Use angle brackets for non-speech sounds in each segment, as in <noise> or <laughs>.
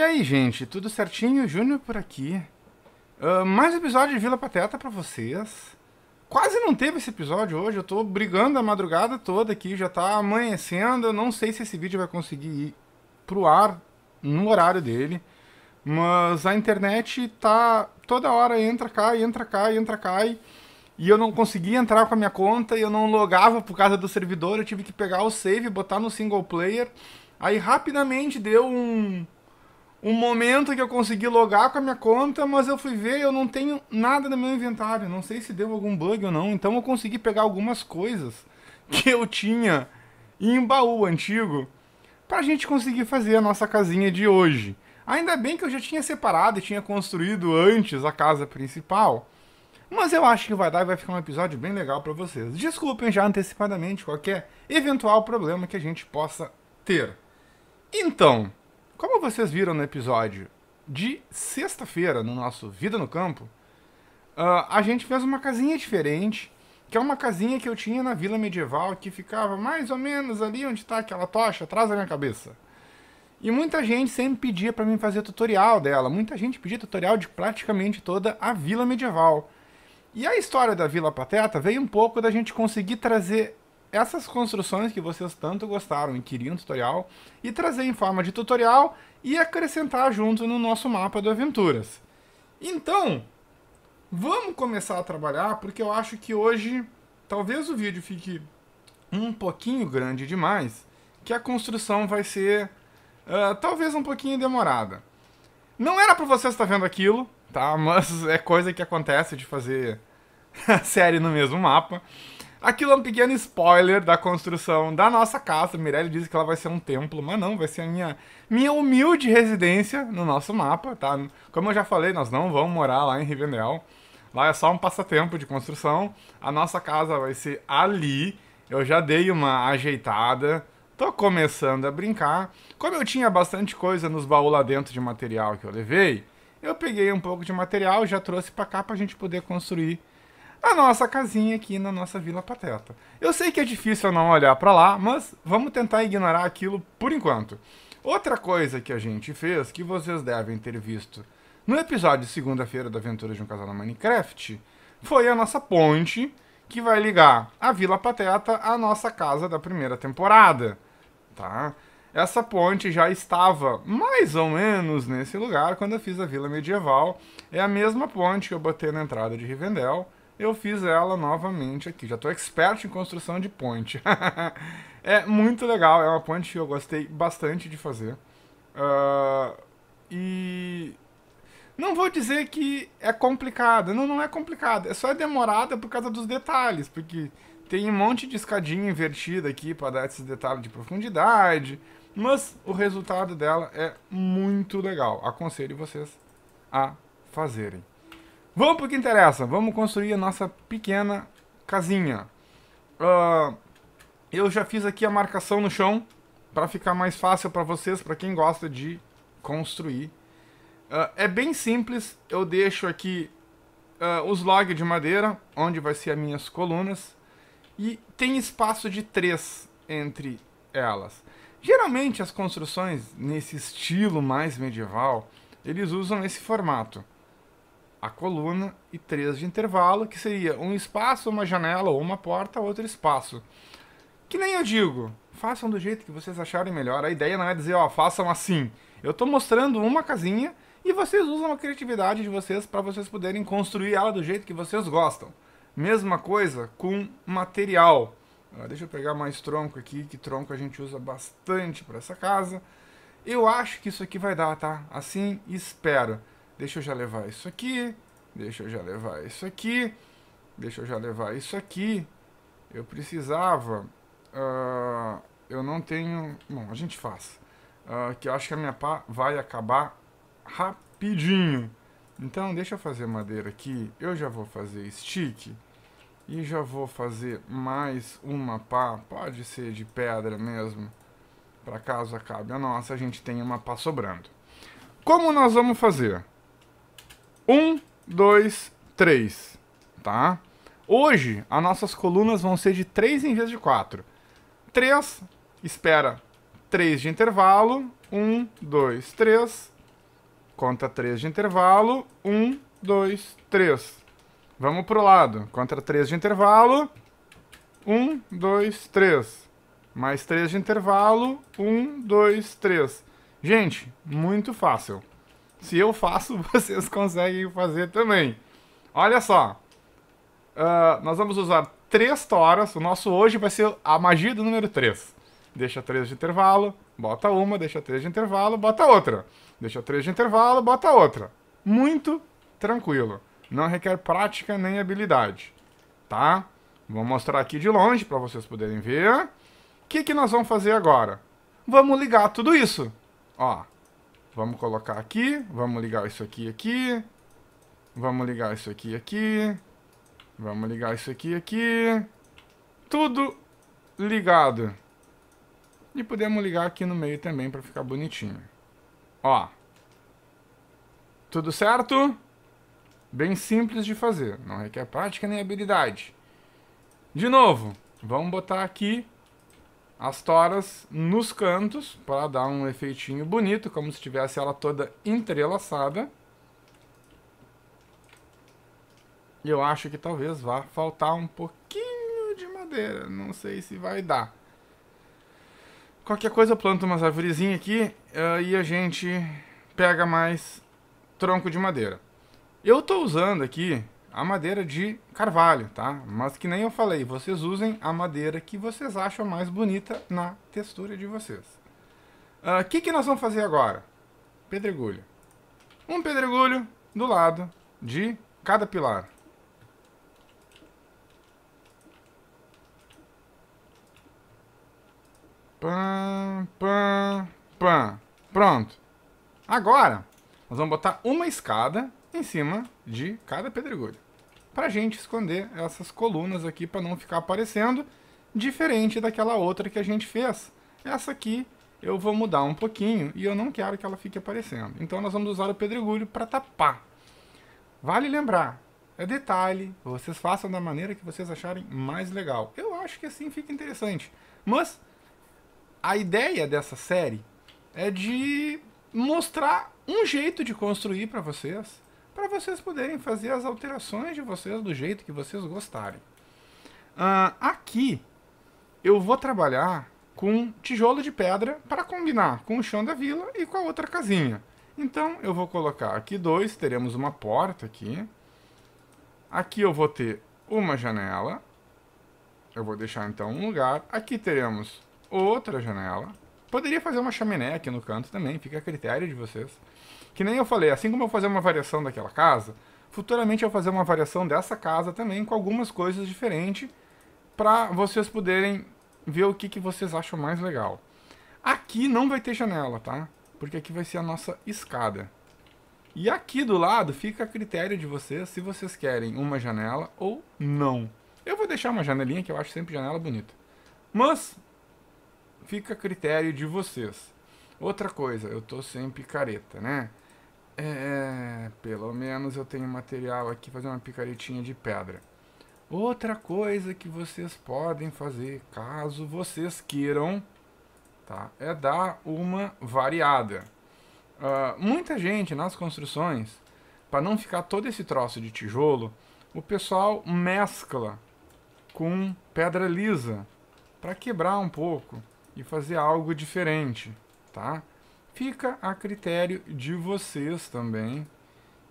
E aí, gente, tudo certinho? Júnior por aqui. Uh, mais um episódio de Vila Pateta para vocês. Quase não teve esse episódio hoje, eu tô brigando a madrugada toda aqui, já tá amanhecendo, eu não sei se esse vídeo vai conseguir ir pro ar no horário dele, mas a internet tá toda hora entra cá, entra cá, entra cá e, e eu não conseguia entrar com a minha conta e eu não logava por causa do servidor, eu tive que pegar o save, botar no single player. Aí rapidamente deu um um momento que eu consegui logar com a minha conta, mas eu fui ver, eu não tenho nada no meu inventário. Não sei se deu algum bug ou não. Então eu consegui pegar algumas coisas que eu tinha em baú antigo pra gente conseguir fazer a nossa casinha de hoje. Ainda bem que eu já tinha separado e tinha construído antes a casa principal. Mas eu acho que vai dar e vai ficar um episódio bem legal para vocês. Desculpem já antecipadamente qualquer eventual problema que a gente possa ter. Então, como vocês viram no episódio de sexta-feira, no nosso Vida no Campo, uh, a gente fez uma casinha diferente, que é uma casinha que eu tinha na Vila Medieval, que ficava mais ou menos ali onde está aquela tocha, atrás da minha cabeça. E muita gente sempre pedia para mim fazer tutorial dela. Muita gente pedia tutorial de praticamente toda a Vila Medieval. E a história da Vila Pateta veio um pouco da gente conseguir trazer essas construções que vocês tanto gostaram e queriam tutorial e trazer em forma de tutorial e acrescentar junto no nosso mapa do Aventuras. Então, vamos começar a trabalhar porque eu acho que hoje talvez o vídeo fique um pouquinho grande demais, que a construção vai ser uh, talvez um pouquinho demorada. Não era para você estar vendo aquilo, tá? <laughs> Mas é coisa que acontece de fazer <laughs> a série no mesmo mapa. Aquilo é um pequeno spoiler da construção da nossa casa. Mirelle disse que ela vai ser um templo, mas não, vai ser a minha, minha humilde residência no nosso mapa, tá? Como eu já falei, nós não vamos morar lá em Rivendell. Lá é só um passatempo de construção. A nossa casa vai ser ali. Eu já dei uma ajeitada. Tô começando a brincar. Como eu tinha bastante coisa nos baús lá dentro de material que eu levei, eu peguei um pouco de material e já trouxe para cá pra gente poder construir a nossa casinha aqui na nossa Vila Pateta. Eu sei que é difícil não olhar para lá, mas vamos tentar ignorar aquilo por enquanto. Outra coisa que a gente fez, que vocês devem ter visto no episódio de segunda-feira da Aventura de um Casal na Minecraft, foi a nossa ponte que vai ligar a Vila Pateta à nossa casa da primeira temporada, tá? Essa ponte já estava mais ou menos nesse lugar quando eu fiz a Vila Medieval. É a mesma ponte que eu botei na entrada de Rivendell eu fiz ela novamente aqui. Já estou expert em construção de ponte. <laughs> é muito legal, é uma ponte que eu gostei bastante de fazer. Uh, e não vou dizer que é complicada, não, não é complicada, é só é demorada por causa dos detalhes, porque tem um monte de escadinha invertida aqui para dar esses detalhes de profundidade, mas o resultado dela é muito legal. Aconselho vocês a fazerem. Vamos pro que interessa. Vamos construir a nossa pequena casinha. Uh, eu já fiz aqui a marcação no chão para ficar mais fácil para vocês, para quem gosta de construir. Uh, é bem simples. Eu deixo aqui uh, os logs de madeira, onde vai ser as minhas colunas. E tem espaço de três entre elas. Geralmente as construções nesse estilo mais medieval, eles usam esse formato a coluna e três de intervalo, que seria um espaço, uma janela ou uma porta, outro espaço. Que nem eu digo, façam do jeito que vocês acharem melhor. A ideia não é dizer, ó, façam assim. Eu estou mostrando uma casinha e vocês usam a criatividade de vocês para vocês poderem construir ela do jeito que vocês gostam. Mesma coisa com material. Ah, deixa eu pegar mais tronco aqui, que tronco a gente usa bastante para essa casa. Eu acho que isso aqui vai dar, tá? Assim espero. Deixa eu já levar isso aqui. Deixa eu já levar isso aqui. Deixa eu já levar isso aqui. Eu precisava... Uh, eu não tenho... Bom, a gente faz. Uh, que eu acho que a minha pá vai acabar rapidinho. Então, deixa eu fazer madeira aqui. Eu já vou fazer stick. E já vou fazer mais uma pá. Pode ser de pedra mesmo. Para caso acabe a nossa, a gente tem uma pá sobrando. Como nós vamos fazer? Um, dois, três, tá? Hoje, as nossas colunas vão ser de três em vez de quatro. Três, espera três de intervalo, um, dois, três, conta três de intervalo, um, dois, três. Vamos pro lado, conta três de intervalo, um, dois, três. Mais três de intervalo, um, dois, três. Gente, muito fácil. Se eu faço, <laughs> vocês conseguem fazer também. Olha só. Uh, nós vamos usar três toras. O nosso hoje vai ser a magia do número 3. Deixa três de intervalo, bota uma, deixa três de intervalo, bota outra. Deixa três de intervalo, bota outra. Muito tranquilo. Não requer prática nem habilidade. Tá? Vou mostrar aqui de longe para vocês poderem ver. O que, que nós vamos fazer agora? Vamos ligar tudo isso. Ó, Vamos colocar aqui, vamos ligar isso aqui aqui. Vamos ligar isso aqui aqui. Vamos ligar isso aqui aqui. Tudo ligado. E podemos ligar aqui no meio também para ficar bonitinho. Ó. Tudo certo? Bem simples de fazer, não requer prática nem habilidade. De novo, vamos botar aqui as toras nos cantos para dar um efeitinho bonito, como se tivesse ela toda entrelaçada. eu acho que talvez vá faltar um pouquinho de madeira, não sei se vai dar. Qualquer coisa eu planto umas arvorezinhas aqui uh, e a gente pega mais tronco de madeira. Eu estou usando aqui a madeira de carvalho, tá? Mas que nem eu falei, vocês usem a madeira que vocês acham mais bonita na textura de vocês. Ah, o uh, que, que nós vamos fazer agora? Pedregulho. Um pedregulho do lado de cada pilar. Pam, pam, pam. Pronto. Agora, nós vamos botar uma escada em cima de cada pedregulho. Para a gente esconder essas colunas aqui para não ficar aparecendo, diferente daquela outra que a gente fez. Essa aqui eu vou mudar um pouquinho e eu não quero que ela fique aparecendo. Então nós vamos usar o pedregulho para tapar. Vale lembrar, é detalhe, vocês façam da maneira que vocês acharem mais legal. Eu acho que assim fica interessante. Mas a ideia dessa série é de mostrar um jeito de construir para vocês para vocês poderem fazer as alterações de vocês do jeito que vocês gostarem. Uh, aqui eu vou trabalhar com tijolo de pedra para combinar com o chão da vila e com a outra casinha. Então eu vou colocar aqui dois, teremos uma porta aqui. Aqui eu vou ter uma janela. Eu vou deixar então um lugar. Aqui teremos outra janela. Poderia fazer uma chaminé aqui no canto também, fica a critério de vocês. Que nem eu falei, assim como eu fazer uma variação daquela casa, futuramente eu vou fazer uma variação dessa casa também com algumas coisas diferentes para vocês poderem ver o que, que vocês acham mais legal. Aqui não vai ter janela, tá? Porque aqui vai ser a nossa escada. E aqui do lado fica a critério de vocês se vocês querem uma janela ou não. Eu vou deixar uma janelinha, que eu acho sempre janela bonita. Mas fica a critério de vocês. Outra coisa, eu tô sem picareta, né? É, é, pelo menos eu tenho material aqui, fazer uma picaretinha de pedra. Outra coisa que vocês podem fazer, caso vocês queiram, tá, é dar uma variada. Uh, muita gente nas construções, para não ficar todo esse troço de tijolo, o pessoal mescla com pedra lisa para quebrar um pouco e fazer algo diferente, tá? Fica a critério de vocês também.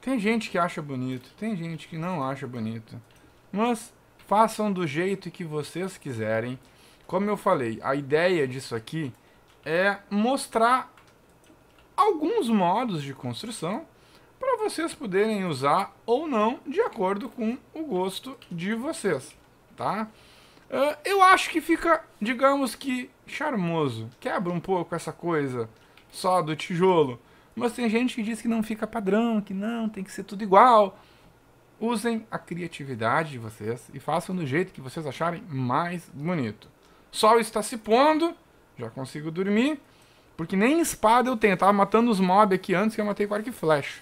Tem gente que acha bonito, tem gente que não acha bonito. Mas façam do jeito que vocês quiserem. Como eu falei, a ideia disso aqui é mostrar alguns modos de construção para vocês poderem usar ou não de acordo com o gosto de vocês, tá? Ah, eu acho que fica, digamos que, charmoso. Quebra um pouco essa coisa só do tijolo. Mas tem gente que diz que não fica padrão, que não, tem que ser tudo igual. Usem a criatividade de vocês e façam do jeito que vocês acharem mais bonito. Sol está se pondo, já consigo dormir, porque nem espada eu tenho. Eu tava matando os mobs aqui antes que eu matei com arco e flecha.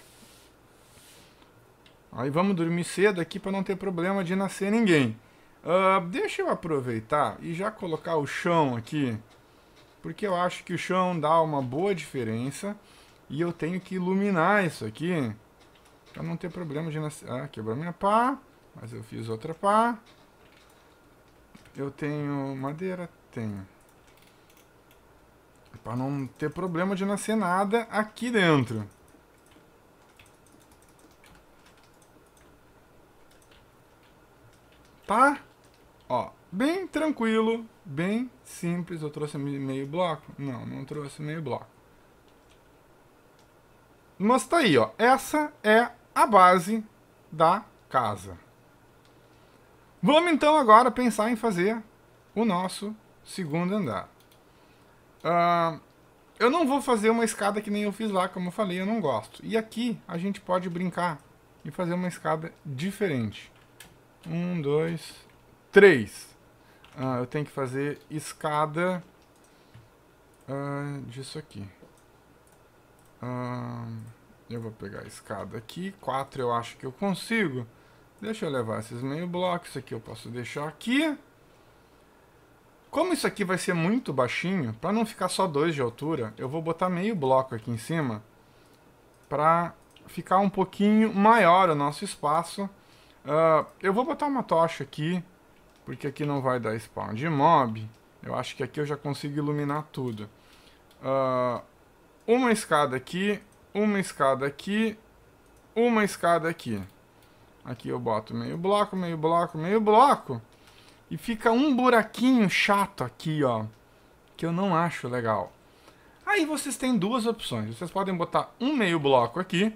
Aí vamos dormir cedo aqui para não ter problema de nascer ninguém. Uh, deixa eu aproveitar e já colocar o chão aqui porque eu acho que o chão dá uma boa diferença e eu tenho que iluminar isso aqui para não ter problema de nascer. Ah, quebrou minha pá, mas eu fiz outra pá. Eu tenho madeira? Tenho. Para não ter problema de nascer nada aqui dentro. Tá? Ó, bem tranquilo, bem simples. Eu trouxe meio bloco? Não, não trouxe meio bloco. Mas tá aí, ó. Essa é a base da casa. Vamos então agora pensar em fazer o nosso segundo andar. Uh, eu não vou fazer uma escada que nem eu fiz lá, como eu falei, eu não gosto. E aqui a gente pode brincar e fazer uma escada diferente. Um, dois, três. Ah, eu tenho que fazer escada ah, disso aqui. Ah, eu vou pegar a escada aqui. 4 eu acho que eu consigo. Deixa eu levar esses meio blocos. Isso aqui eu posso deixar aqui. Como isso aqui vai ser muito baixinho, para não ficar só 2 de altura, eu vou botar meio bloco aqui em cima para ficar um pouquinho maior o nosso espaço. Uh, eu vou botar uma tocha aqui porque aqui não vai dar spawn de mob. Eu acho que aqui eu já consigo iluminar tudo. Uh, uma escada aqui, uma escada aqui, uma escada aqui. Aqui eu boto meio bloco, meio bloco, meio bloco. E fica um buraquinho chato aqui, ó. Que eu não acho legal. Aí vocês têm duas opções. Vocês podem botar um meio bloco aqui.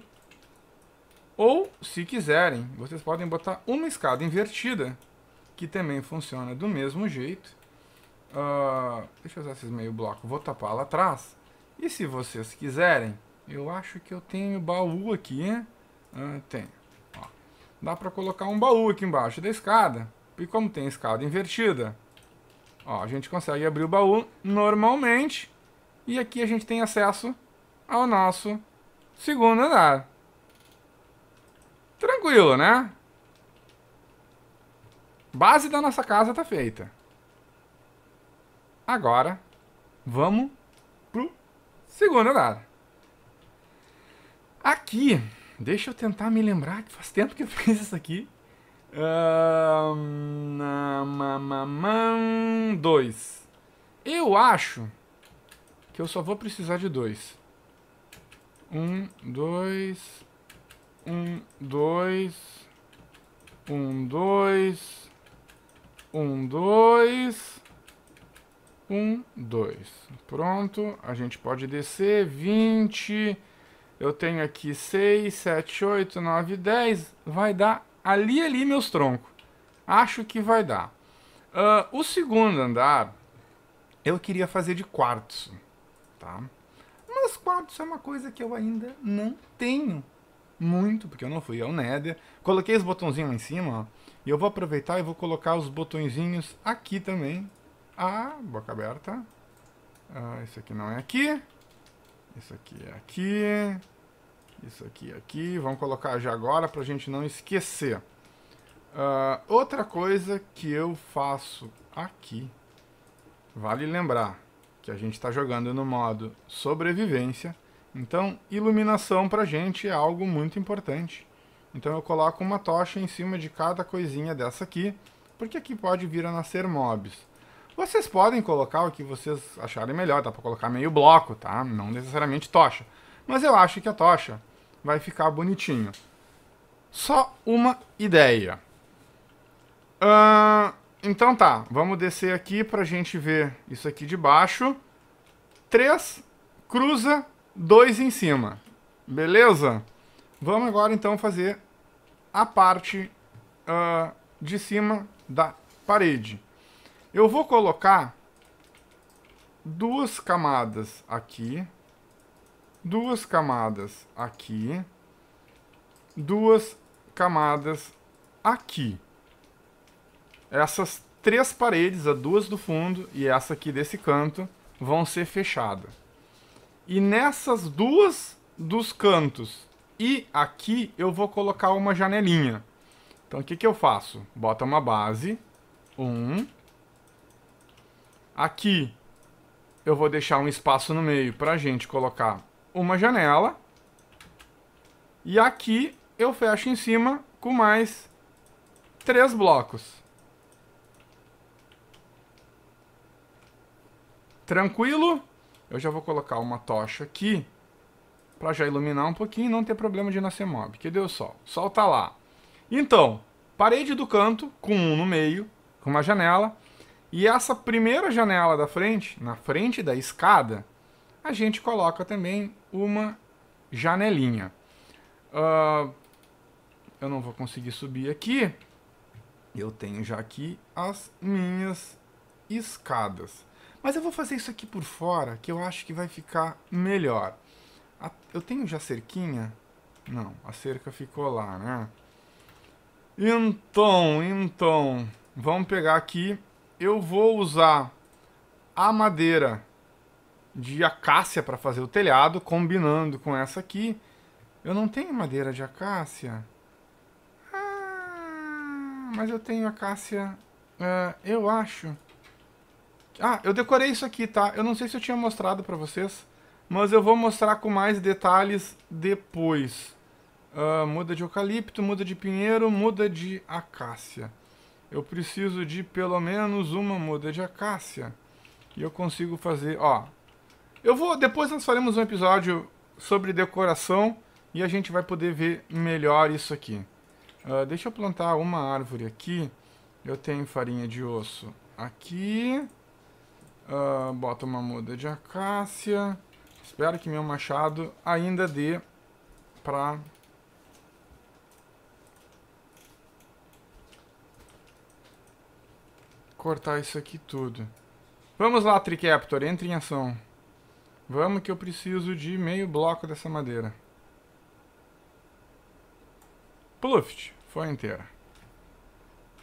Ou, se quiserem, vocês podem botar uma escada invertida que também funciona do mesmo jeito. Uh, deixa eu usar esses meio bloco, vou tapar lá atrás. E se vocês quiserem, eu acho que eu tenho baú aqui, né? Uh, tem. Dá pra colocar um baú aqui embaixo da escada. E como tem escada invertida, ó, a gente consegue abrir o baú normalmente. E aqui a gente tem acesso ao nosso segundo andar. Tranquilo, né? Base da nossa casa tá feita. Agora, vamos pro segundo andar. Aqui, deixa eu tentar me lembrar, que faz tempo que eu <laughs> fiz isso aqui. Um, dois. Eu acho que eu só vou precisar de dois. Um, dois. Um, dois. Um, dois. Um, dois. Um, dois. Pronto. A gente pode descer. 20. Eu tenho aqui 6, 7, 8, 9, 10. Vai dar ali, ali, meus troncos. Acho que vai dar. Uh, o segundo andar, eu queria fazer de quartzo, tá? Mas quartzo é uma coisa que eu ainda não tenho muito, porque eu não fui ao Nether. Coloquei os botãozinhos lá em cima, ó. E eu vou aproveitar e vou colocar os botõezinhos aqui também. Ah, boca aberta. Ah, aqui não é aqui. Isso aqui é aqui. Isso aqui é aqui. Vamos colocar já agora para a gente não esquecer. Uh, outra coisa que eu faço aqui, vale lembrar que a gente está jogando no modo sobrevivência, então iluminação para a gente é algo muito importante. Então eu coloco uma tocha em cima de cada coisinha dessa aqui, porque aqui pode vir a nascer mobs. Vocês podem colocar o que vocês acharem melhor, dá para colocar meio bloco, tá? Não necessariamente tocha. Mas eu acho que a tocha vai ficar bonitinho. Só uma ideia. Uh, então tá, vamos descer aqui pra gente ver isso aqui de baixo. Três, cruza, dois em cima. Beleza? Vamos agora então fazer a parte uh, de cima da parede. Eu vou colocar duas camadas aqui, duas camadas aqui, duas camadas aqui. Essas três paredes, as duas do fundo e essa aqui desse canto, vão ser fechadas. E nessas duas dos cantos e aqui eu vou colocar uma janelinha. Então o que, que eu faço? Bota uma base. Um. Aqui eu vou deixar um espaço no meio para a gente colocar uma janela. E aqui eu fecho em cima com mais três blocos. Tranquilo? Eu já vou colocar uma tocha aqui para já iluminar um pouquinho e não ter problema de nascer mob. Que deu sol? sol tá lá. Então, parede do canto, com um no meio, com uma janela. E essa primeira janela da frente, na frente da escada, a gente coloca também uma janelinha. Uh, eu não vou conseguir subir aqui. Eu tenho já aqui as minhas escadas. Mas eu vou fazer isso aqui por fora, que eu acho que vai ficar melhor. A, eu tenho já cerquinha? Não, a cerca ficou lá, né? Então, então, vamos pegar aqui. Eu vou usar a madeira de acácia para fazer o telhado, combinando com essa aqui. Eu não tenho madeira de acácia. Ah, mas eu tenho acácia... Uh, eu acho... Ah, eu decorei isso aqui, tá? Eu não sei se eu tinha mostrado para vocês. Mas eu vou mostrar com mais detalhes depois. Uh, muda de eucalipto, muda de pinheiro, muda de acácia. Eu preciso de pelo menos uma muda de acácia. E eu consigo fazer, ó. Eu vou, depois nós faremos um episódio sobre decoração e a gente vai poder ver melhor isso aqui. Uh, deixa eu plantar uma árvore aqui. Eu tenho farinha de osso aqui. Uh, bota uma muda de acácia. Espero que meu machado ainda dê pra... Cortar isso aqui tudo. Vamos lá, Tricaptor, entre em ação. Vamos que eu preciso de meio bloco dessa madeira. Pluft, foi inteira.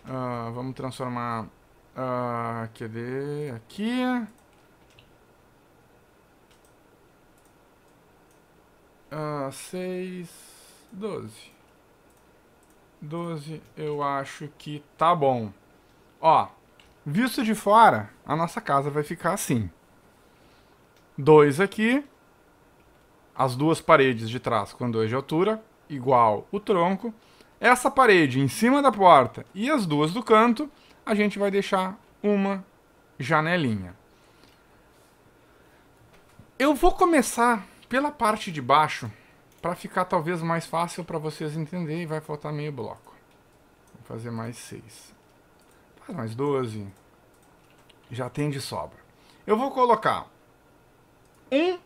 Uh, vamos transformar... Uh, ah, cadê? Aqui... Ah, 6, 12. 12, eu acho que tá bom. Ó, visto de fora, a nossa casa vai ficar assim. Dois aqui, as duas paredes de trás com 2 de altura, igual o tronco. Essa parede em cima da porta e as duas do canto, a gente vai deixar uma janelinha. Eu vou começar pela parte de baixo para ficar talvez mais fácil para vocês entenderem. Vai faltar meio bloco. Vou fazer mais 6. Faz mais 12. Já tem de sobra. Eu vou colocar um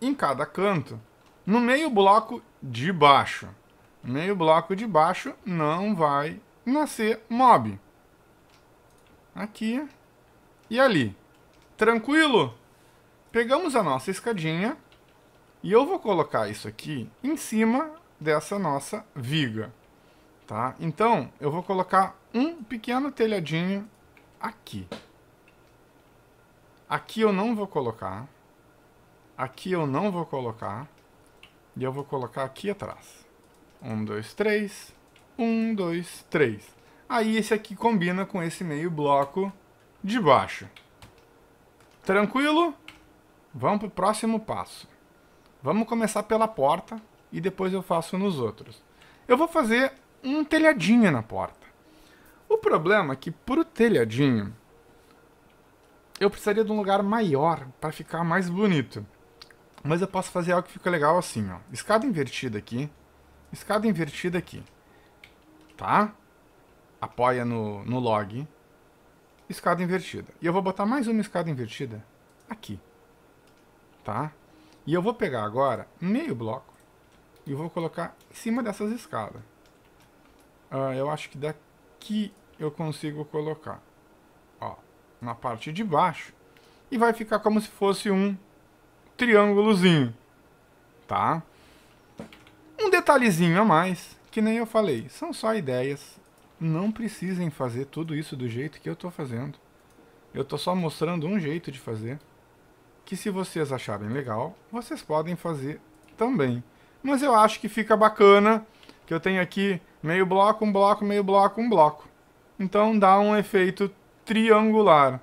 em cada canto no meio bloco de baixo. Meio bloco de baixo não vai nascer mob. Aqui e ali. Tranquilo? Pegamos a nossa escadinha e eu vou colocar isso aqui em cima dessa nossa viga, tá? Então, eu vou colocar um pequeno telhadinho aqui. Aqui eu não vou colocar. Aqui eu não vou colocar. E eu vou colocar aqui atrás. Um, dois, três. Um, dois, três. Aí esse aqui combina com esse meio bloco de baixo. Tranquilo? Vamos para o próximo passo. Vamos começar pela porta e depois eu faço nos outros. Eu vou fazer um telhadinho na porta. O problema é que pro telhadinho eu precisaria de um lugar maior para ficar mais bonito. Mas eu posso fazer algo que fica legal assim, ó. Escada invertida aqui. Escada invertida aqui. Tá? Apoia no, no log. Escada invertida. E eu vou botar mais uma escada invertida aqui. Tá? E eu vou pegar agora meio bloco e vou colocar em cima dessas escadas. Uh, eu acho que daqui eu consigo colocar ó, na parte de baixo. E vai ficar como se fosse um triângulozinho. Tá? Um detalhezinho a mais, que nem eu falei, são só ideias. Não precisem fazer tudo isso do jeito que eu estou fazendo. Eu estou só mostrando um jeito de fazer que se vocês acharem legal, vocês podem fazer também. Mas eu acho que fica bacana que eu tenho aqui meio bloco, um bloco, meio bloco, um bloco. Então dá um efeito triangular.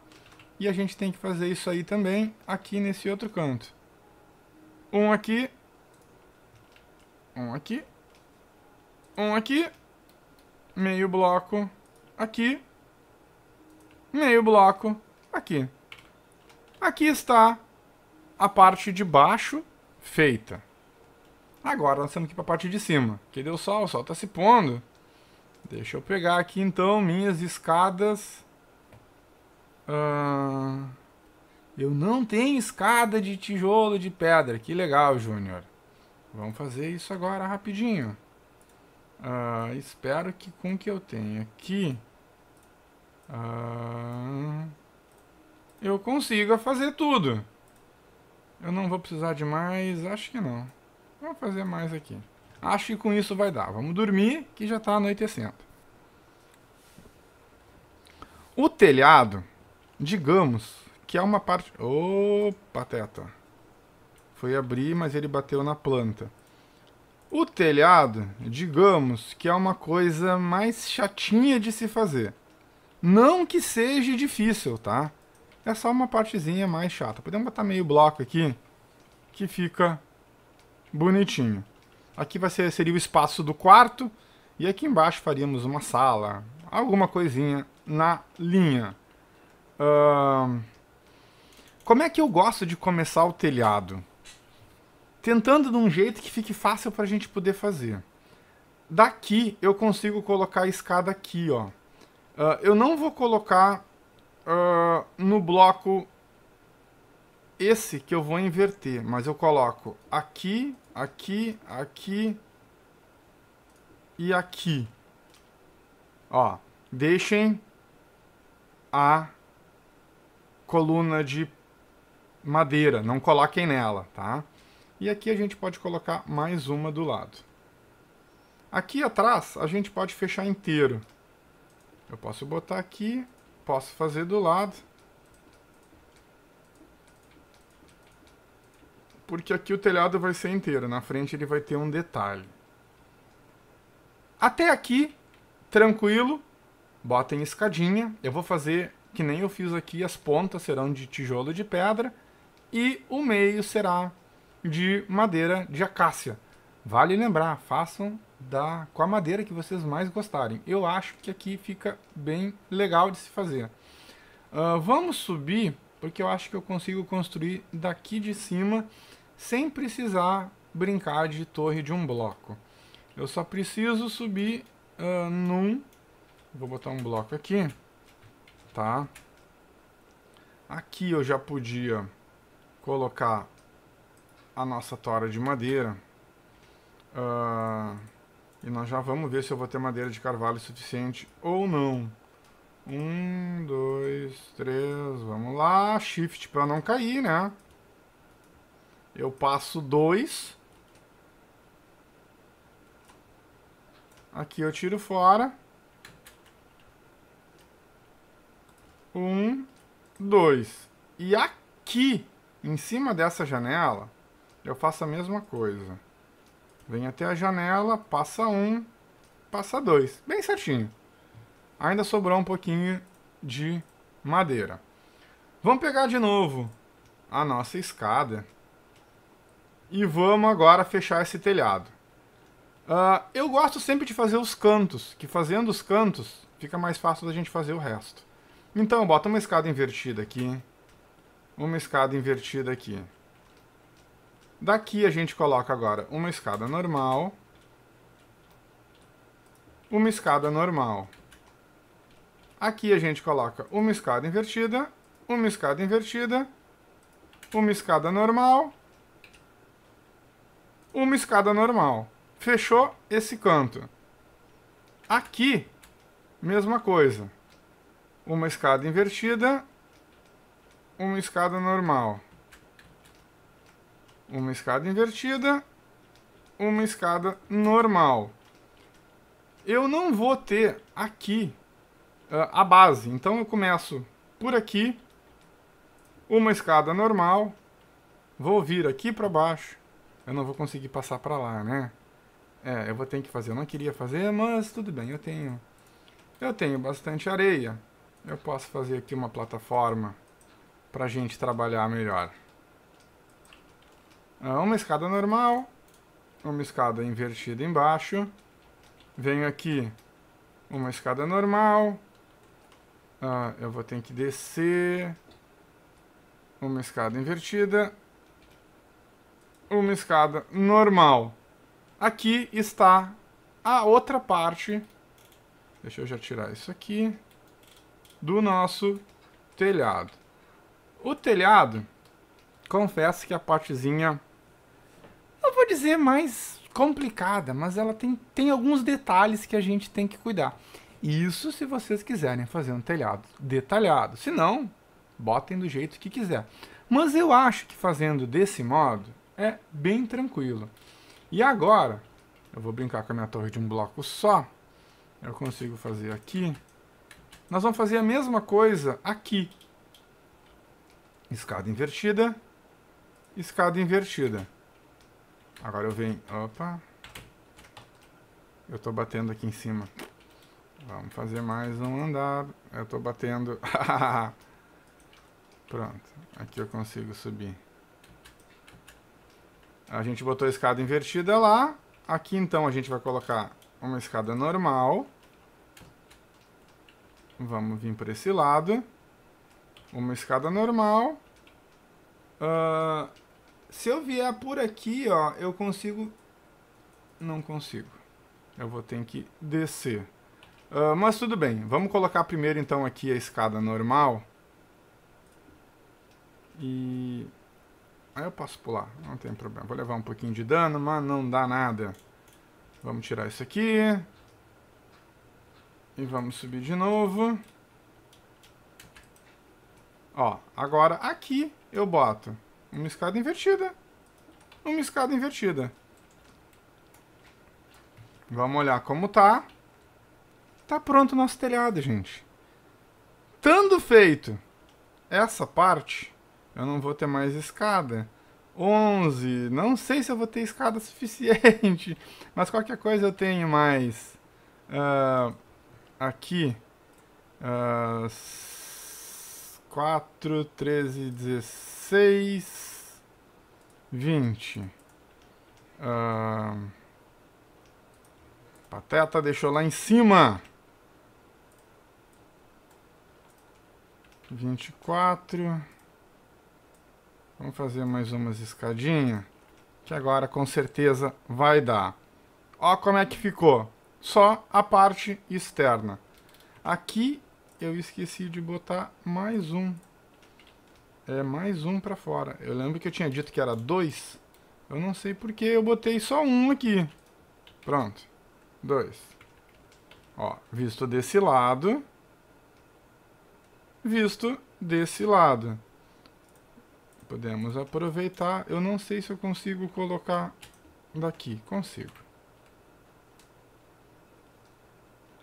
E a gente tem que fazer isso aí também aqui nesse outro canto. Um aqui. Um aqui. Um aqui. Meio bloco aqui. Meio bloco aqui. Aqui está a parte de baixo feita. Agora nós temos que ir para a parte de cima. Que deu sol, o sol está se pondo. Deixa eu pegar aqui então minhas escadas. Ah, eu não tenho escada de tijolo de pedra. Que legal, Júnior. Vamos fazer isso agora rapidinho. Ah, espero que com o que eu tenho aqui... Ah, eu consiga fazer tudo. Eu não vou precisar de mais, acho que não. Vou fazer mais aqui. Acho que com isso vai dar. Vamos dormir, que já está anoitecendo. O telhado, digamos que é uma parte... Opa, teta. Foi abrir, mas ele bateu na planta. O telhado, digamos que é uma coisa mais chatinha de se fazer. Não que seja difícil, tá? É só uma partezinha mais chata. Podemos botar meio bloco aqui, que fica bonitinho. Aqui vai ser, seria o espaço do quarto, e aqui embaixo faríamos uma sala, alguma coisinha na linha. Uh, como é que eu gosto de começar o telhado? Tentando de um jeito que fique fácil para a gente poder fazer. Daqui eu consigo colocar a escada aqui, ó. Uh, eu não vou colocar uh, no bloco esse que eu vou inverter, mas eu coloco aqui, aqui, aqui e aqui. Ó, deixem a coluna de madeira, não coloquem nela, tá? E aqui a gente pode colocar mais uma do lado. Aqui atrás a gente pode fechar inteiro. Eu posso botar aqui Posso fazer do lado. Porque aqui o telhado vai ser inteiro. Na frente ele vai ter um detalhe. Até aqui, tranquilo. Bota em escadinha. Eu vou fazer que nem eu fiz aqui. As pontas serão de tijolo de pedra. E o meio será de madeira de acácia. Vale lembrar, façam da, com a madeira que vocês mais gostarem. Eu acho que aqui fica bem legal de se fazer. Uh, vamos subir, porque eu acho que eu consigo construir daqui de cima sem precisar brincar de torre de um bloco. Eu só preciso subir uh, num... Vou botar um bloco aqui, tá? Aqui eu já podia colocar a nossa tora de madeira. Uh, e nós já vamos ver se eu vou ter madeira de carvalho suficiente ou não. Um, dois, três, vamos lá. Shift para não cair, né? Eu passo dois. Aqui eu tiro fora. Um, dois. E aqui, em cima dessa janela, eu faço a mesma coisa. Vem até a janela, passa um, passa dois. Bem certinho. Ainda sobrou um pouquinho de madeira. Vamos pegar de novo a nossa escada. E vamos agora fechar esse telhado. Uh, eu gosto sempre de fazer os cantos, que fazendo os cantos fica mais fácil da gente fazer o resto. Então, bota uma escada invertida aqui, uma escada invertida aqui. Daqui a gente coloca agora uma escada normal, uma escada normal. Aqui a gente coloca uma escada invertida, uma escada invertida, uma escada normal, uma escada normal. Fechou esse canto. Aqui, mesma coisa. Uma escada invertida, uma escada normal uma escada invertida, uma escada normal. Eu não vou ter aqui uh, a base, então eu começo por aqui, uma escada normal, vou vir aqui para baixo, eu não vou conseguir passar para lá, né? É, eu vou ter que fazer, eu não queria fazer, mas tudo bem, eu tenho, eu tenho bastante areia. Eu posso fazer aqui uma plataforma para a gente trabalhar melhor. É uma escada normal, uma escada invertida embaixo, venho aqui, uma escada normal, ah, eu vou ter que descer, uma escada invertida, uma escada normal. Aqui está a outra parte, deixa eu já tirar isso aqui, do nosso telhado. O telhado, confesso que a partezinha não vou dizer mais complicada, mas ela tem, tem alguns detalhes que a gente tem que cuidar. Isso se vocês quiserem fazer um telhado detalhado. Se não, botem do jeito que quiser. Mas eu acho que fazendo desse modo é bem tranquilo. E agora, eu vou brincar com a minha torre de um bloco só. Eu consigo fazer aqui. Nós vamos fazer a mesma coisa aqui. Escada invertida. Escada invertida. Agora eu venho. Opa! Eu tô batendo aqui em cima. Vamos fazer mais um andar. Eu tô batendo. <laughs> Pronto. Aqui eu consigo subir. A gente botou a escada invertida lá. Aqui então a gente vai colocar uma escada normal. Vamos vir por esse lado. Uma escada normal. Uh, se eu vier por aqui, ó, eu consigo... Não consigo. Eu vou ter que descer. Uh, mas tudo bem. Vamos colocar primeiro, então, aqui a escada normal. E... Aí eu posso pular. Não tem problema. Vou levar um pouquinho de dano, mas não dá nada. Vamos tirar isso aqui. E vamos subir de novo. Ó, agora aqui eu boto uma escada invertida. Uma escada invertida. Vamos olhar como tá. Tá pronto o nosso telhado, gente. Tando feito essa parte, eu não vou ter mais escada. 11, não sei se eu vou ter escada <laughs> suficiente, mas qualquer coisa eu tenho mais. Uh, aqui, uh, 4, 13, 16, 20. Uh, pateta deixou lá em cima. 24. Vamos fazer mais umas escadinhas. Que agora com certeza vai dar. Ó como é que ficou. Só a parte externa. Aqui eu esqueci de botar mais um. É, mais um pra fora. Eu lembro que eu tinha dito que era dois. Eu não sei porque eu botei só um aqui. Pronto. Dois. Ó, visto desse lado. Visto desse lado. Podemos aproveitar. Eu não sei se eu consigo colocar daqui. Consigo.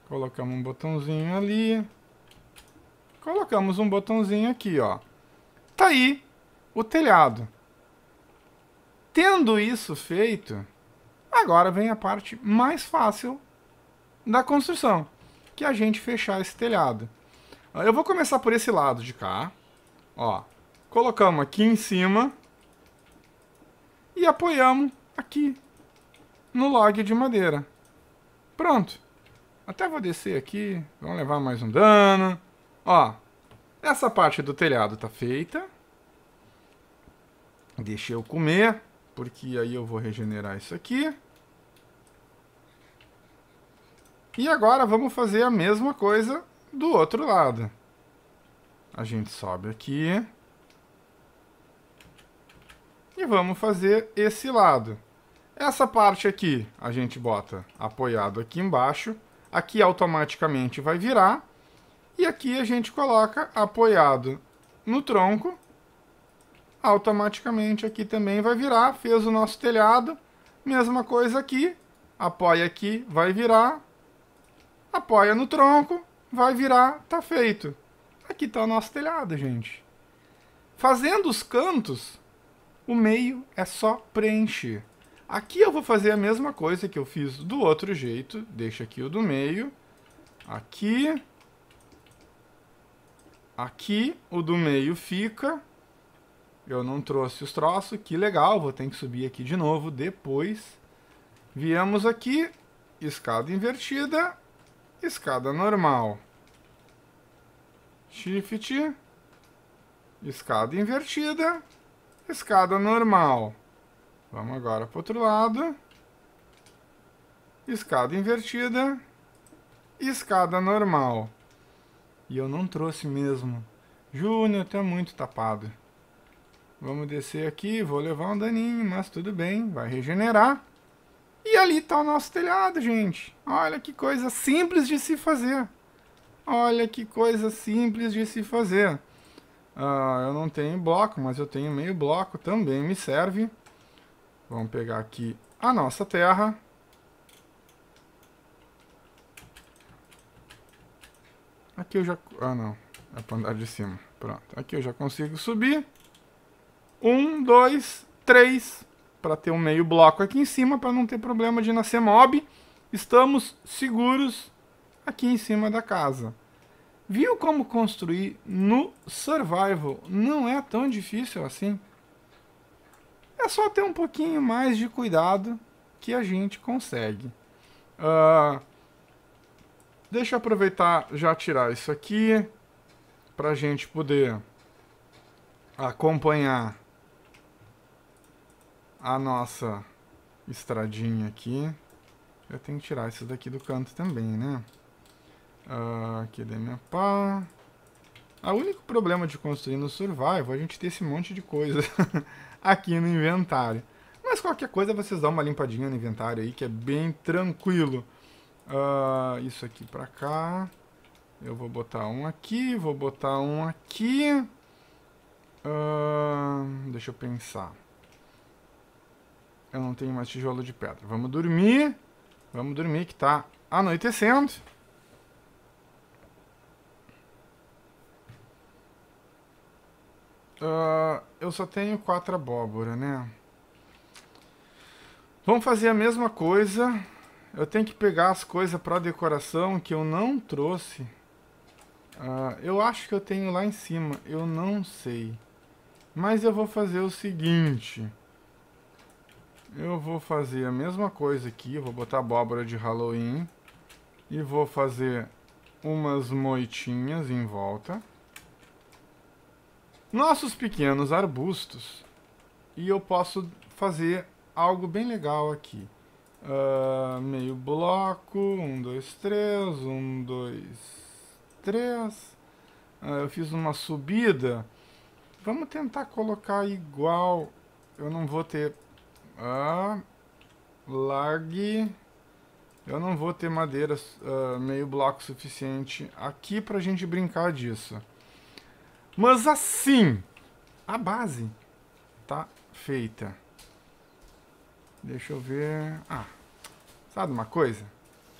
Colocamos um botãozinho ali colocamos um botãozinho aqui, ó. Tá aí o telhado. Tendo isso feito, agora vem a parte mais fácil da construção, que é a gente fechar esse telhado. Ah, eu vou começar por esse lado de cá, ó. Colocamos aqui em cima e apoiamos aqui no log de madeira. Pronto. Até vou descer aqui, vamos levar mais um dano. Ó, essa parte do telhado tá feita. Deixa eu comer, porque aí eu vou regenerar isso aqui. E agora vamos fazer a mesma coisa do outro lado. A gente sobe aqui. E vamos fazer esse lado. Essa parte aqui a gente bota apoiado aqui embaixo. Aqui automaticamente vai virar e aqui a gente coloca apoiado no tronco. Automaticamente aqui também vai virar. Fez o nosso telhado. Mesma coisa aqui. Apoia aqui, vai virar. Apoia no tronco, vai virar, tá feito. Aqui tá o nosso telhado, gente. Fazendo os cantos, o meio é só preencher. Aqui eu vou fazer a mesma coisa que eu fiz do outro jeito. Deixa aqui o do meio. Aqui. Aqui o do meio fica. Eu não trouxe os troços, que legal, vou ter que subir aqui de novo depois. Viemos aqui, escada invertida, escada normal. Shift, escada invertida, escada normal. Vamos agora para o outro lado. Escada invertida, escada normal. E eu não trouxe mesmo. Júnior tá muito tapado. Vamos descer aqui, vou levar um daninho, mas tudo bem, vai regenerar. E ali tá o nosso telhado, gente. Olha que coisa simples de se fazer. Olha que coisa simples de se fazer. Ah, eu não tenho bloco, mas eu tenho meio bloco, também me serve. Vamos pegar aqui a nossa terra. Aqui eu já... Ah, não. É para andar de cima. Pronto. Aqui eu já consigo subir. Um, dois, três. Para ter um meio bloco aqui em cima, para não ter problema de nascer mob. Estamos seguros aqui em cima da casa. Viu como construir no survival não é tão difícil assim? É só ter um pouquinho mais de cuidado que a gente consegue. Uh, Deixa eu aproveitar já tirar isso aqui para a gente poder acompanhar a nossa estradinha aqui. Eu tenho que tirar isso daqui do canto também, né? Uh, aqui da minha pá. Ah, o único problema de construir no survival é a gente ter esse monte de coisa <laughs> aqui no inventário. Mas qualquer coisa vocês dão uma limpadinha no inventário aí que é bem tranquilo. Uh, isso aqui pra cá. Eu vou botar um aqui, vou botar um aqui. Uh, deixa eu pensar. Eu não tenho mais tijolo de pedra. Vamos dormir. Vamos dormir que tá anoitecendo. Uh, eu só tenho quatro abóbora, né? Vamos fazer a mesma coisa. Eu tenho que pegar as coisas para decoração que eu não trouxe. Uh, eu acho que eu tenho lá em cima. Eu não sei. Mas eu vou fazer o seguinte. Eu vou fazer a mesma coisa aqui. Eu vou botar abóbora de Halloween. E vou fazer umas moitinhas em volta. Nossos pequenos arbustos. E eu posso fazer algo bem legal aqui. Uh, meio bloco, um, dois, três, um, dois, três. Uh, eu fiz uma subida. Vamos tentar colocar igual. Eu não vou ter... Uh, largue... Eu não vou ter madeira uh, meio bloco suficiente aqui pra gente brincar disso. Mas assim, a base tá feita. Deixa eu ver... Ah, sabe uma coisa?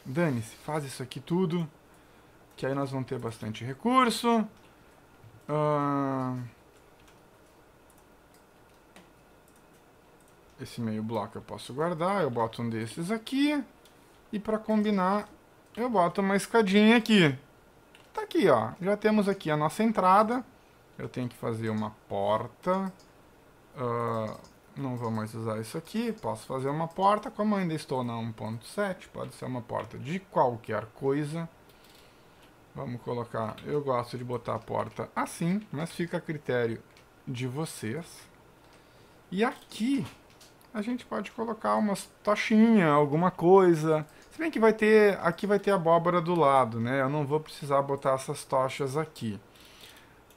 Dane-se, faz isso aqui tudo, que aí nós vamos ter bastante recurso. Ah, esse meio bloco eu posso guardar, eu boto um desses aqui. E para combinar, eu boto uma escadinha aqui. Tá aqui, ó. Já temos aqui a nossa entrada. Eu tenho que fazer uma porta. Uh, não vou mais usar isso aqui. Posso fazer uma porta. Como ainda estou na 1.7, pode ser uma porta de qualquer coisa. Vamos colocar... Eu gosto de botar a porta assim, mas fica a critério de vocês. E aqui a gente pode colocar umas tochinha, alguma coisa. Se bem que vai ter, aqui vai ter abóbora do lado, né? Eu não vou precisar botar essas tochas aqui.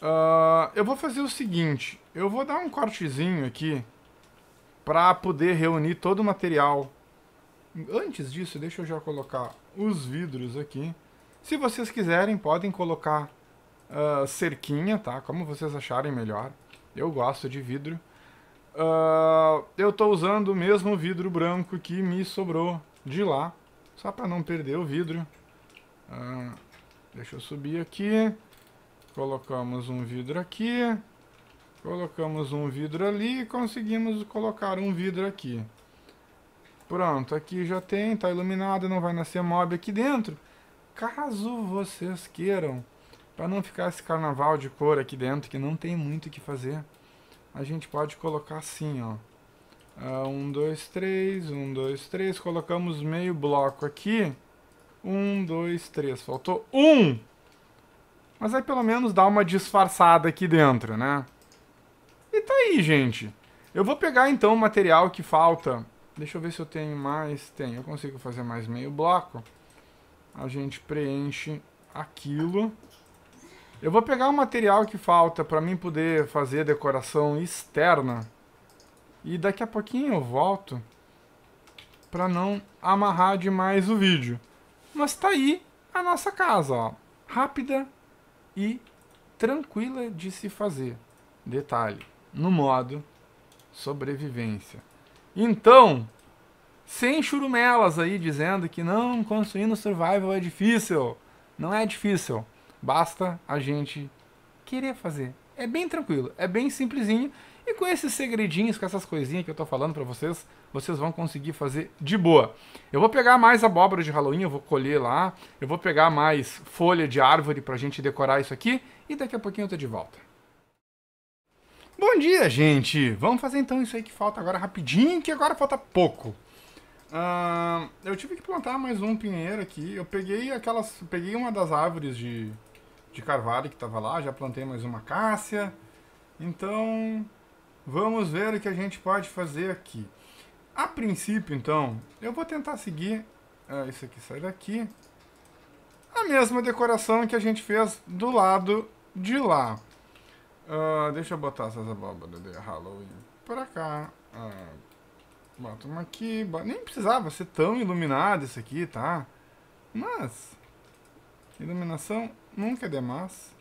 Uh, eu vou fazer o seguinte, eu vou dar um cortezinho aqui para poder reunir todo o material. Antes disso, deixa eu já colocar os vidros aqui. Se vocês quiserem, podem colocar uh, cerquinha, tá? Como vocês acharem melhor. Eu gosto de vidro. Uh, eu estou usando o mesmo vidro branco que me sobrou de lá, só para não perder o vidro. Uh, deixa eu subir aqui. Colocamos um vidro aqui. Colocamos um vidro ali e conseguimos colocar um vidro aqui. Pronto, aqui já tem, está iluminado, não vai nascer mob aqui dentro. Caso vocês queiram, para não ficar esse carnaval de cor aqui dentro, que não tem muito o que fazer, a gente pode colocar assim, ó. Ah, um, dois, três, um, dois, três, colocamos meio bloco aqui. Um, dois, três, faltou um! Mas aí pelo menos dá uma disfarçada aqui dentro, né? tá aí, gente. Eu vou pegar então o material que falta. Deixa eu ver se eu tenho mais. Tem, eu consigo fazer mais meio bloco. A gente preenche aquilo. Eu vou pegar o material que falta para mim poder fazer decoração externa. E daqui a pouquinho eu volto para não amarrar demais o vídeo. Mas tá aí a nossa casa, ó. Rápida e tranquila de se fazer. Detalhe, no modo sobrevivência. Então, sem churumelas aí dizendo que não, construindo survival é difícil. Não é difícil. Basta a gente querer fazer. É bem tranquilo, é bem simplesinho. E com esses segredinhos, com essas coisinhas que eu tô falando para vocês, vocês vão conseguir fazer de boa. Eu vou pegar mais abóbora de Halloween, eu vou colher lá. Eu vou pegar mais folha de árvore pra gente decorar isso aqui. E daqui a pouquinho eu tô de volta. Bom dia, gente! Vamos fazer então isso aí que falta agora rapidinho, que agora falta pouco. Uh, eu tive que plantar mais um pinheiro aqui. Eu peguei aquelas. Peguei uma das árvores de, de carvalho que estava lá, já plantei mais uma cássia. Então, vamos ver o que a gente pode fazer aqui. A princípio, então, eu vou tentar seguir. Uh, isso aqui sai daqui. A mesma decoração que a gente fez do lado de lá. Uh, deixa eu botar essas abóboras de Halloween pra cá. Uh, bota uma aqui. Bota... Nem precisava ser tão iluminado isso aqui, tá? Mas... Iluminação nunca é demais.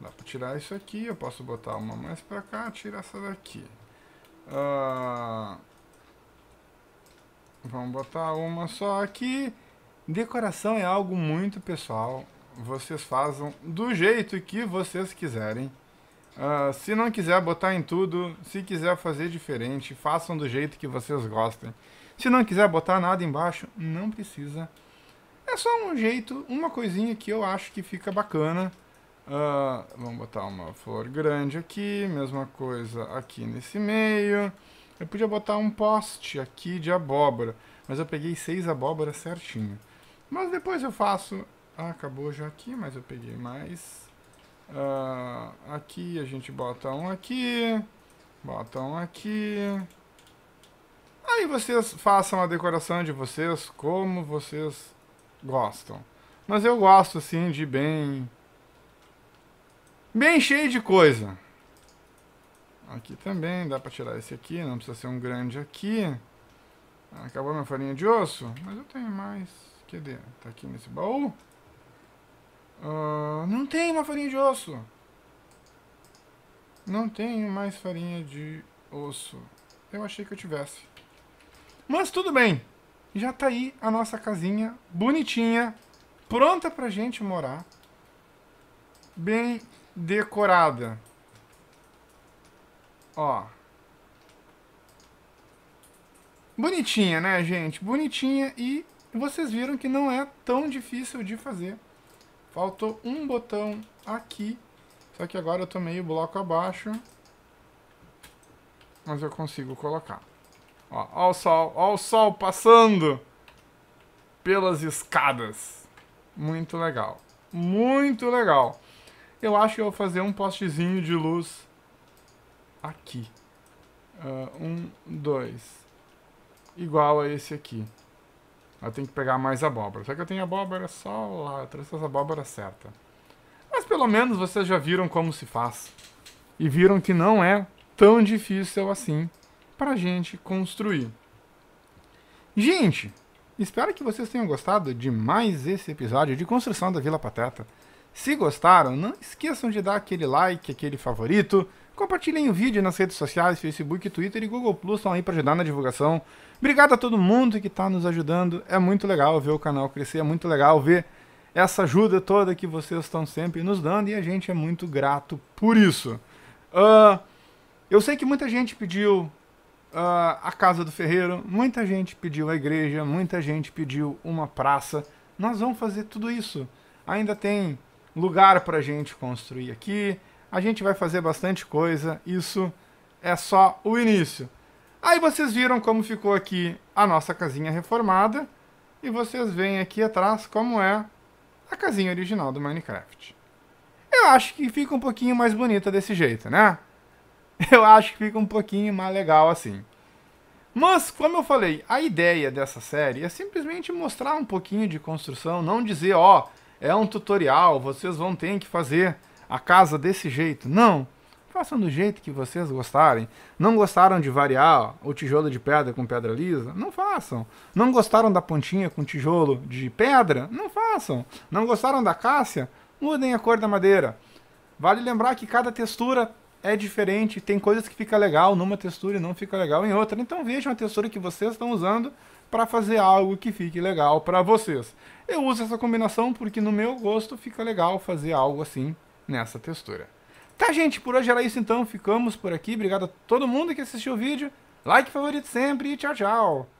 Dá pra tirar isso aqui. Eu posso botar uma mais pra cá. Tirar essa daqui. Uh, vamos botar uma só aqui. Decoração é algo muito pessoal. Vocês fazem do jeito que vocês quiserem. Uh, se não quiser botar em tudo, se quiser fazer diferente, façam do jeito que vocês gostem. Se não quiser botar nada embaixo, não precisa. É só um jeito, uma coisinha que eu acho que fica bacana. Uh, vamos botar uma flor grande aqui, mesma coisa aqui nesse meio. Eu podia botar um poste aqui de abóbora, mas eu peguei seis abóboras certinho. Mas depois eu faço... Ah, acabou já aqui, mas eu peguei mais Uh, aqui a gente bota um aqui, bota um aqui. Aí vocês façam a decoração de vocês como vocês gostam. Mas eu gosto assim de bem... Bem cheio de coisa. Aqui também, dá pra tirar esse aqui, não precisa ser um grande aqui. Ah, acabou minha farinha de osso, mas eu tenho mais. Cadê? Tá aqui nesse baú. Uh, não uma farinha de osso. Não tenho mais farinha de osso. Eu achei que eu tivesse. Mas tudo bem. Já tá aí a nossa casinha bonitinha, pronta pra gente morar. Bem decorada. Ó. Bonitinha, né, gente? Bonitinha e vocês viram que não é tão difícil de fazer. Faltou um botão aqui. Só que agora eu tô meio bloco abaixo. Mas eu consigo colocar. Ó, ó o sol, ó o sol passando pelas escadas. Muito legal. Muito legal. Eu acho que eu vou fazer um postezinho de luz aqui. Uh, um, dois. Igual a esse aqui. Eu tenho que pegar mais abóbora. Só que eu tenho abóbora só lá. Eu trouxe as abóboras certas. Mas pelo menos vocês já viram como se faz. E viram que não é tão difícil assim para gente construir. Gente, espero que vocês tenham gostado de mais esse episódio de construção da Vila Pateta. Se gostaram, não esqueçam de dar aquele like, aquele favorito Compartilhem o vídeo nas redes sociais, Facebook, Twitter e Google Plus estão aí para ajudar na divulgação. Obrigado a todo mundo que está nos ajudando. É muito legal ver o canal crescer, é muito legal ver essa ajuda toda que vocês estão sempre nos dando e a gente é muito grato por isso. Uh, eu sei que muita gente pediu uh, a Casa do Ferreiro, muita gente pediu a igreja, muita gente pediu uma praça. Nós vamos fazer tudo isso. Ainda tem lugar para a gente construir aqui a gente vai fazer bastante coisa, isso é só o início. Aí vocês viram como ficou aqui a nossa casinha reformada e vocês veem aqui atrás como é a casinha original do Minecraft. Eu acho que fica um pouquinho mais bonita desse jeito, né? <laughs> Eu acho que fica um pouquinho mais legal assim. Mas, como eu falei, a ideia dessa série é simplesmente mostrar um pouquinho de construção, não dizer, ó, oh, é um tutorial, vocês vão ter que fazer a casa desse jeito. Não. Façam do jeito que vocês gostarem. Não gostaram de variar o tijolo de pedra com pedra lisa? Não façam. Não gostaram da pontinha com tijolo de pedra? Não façam. Não gostaram da cássia? Mudem a cor da madeira. Vale lembrar que cada textura é diferente, tem coisas que fica legal numa textura e não fica legal em outra. Então vejam a textura que vocês estão usando para fazer algo que fique legal para vocês. Eu uso essa combinação porque no meu gosto fica legal fazer algo assim nessa textura. Tá, gente, por hoje era isso então. Ficamos por aqui. Obrigado a todo mundo que assistiu o vídeo. Like, favorito sempre e tchau, tchau.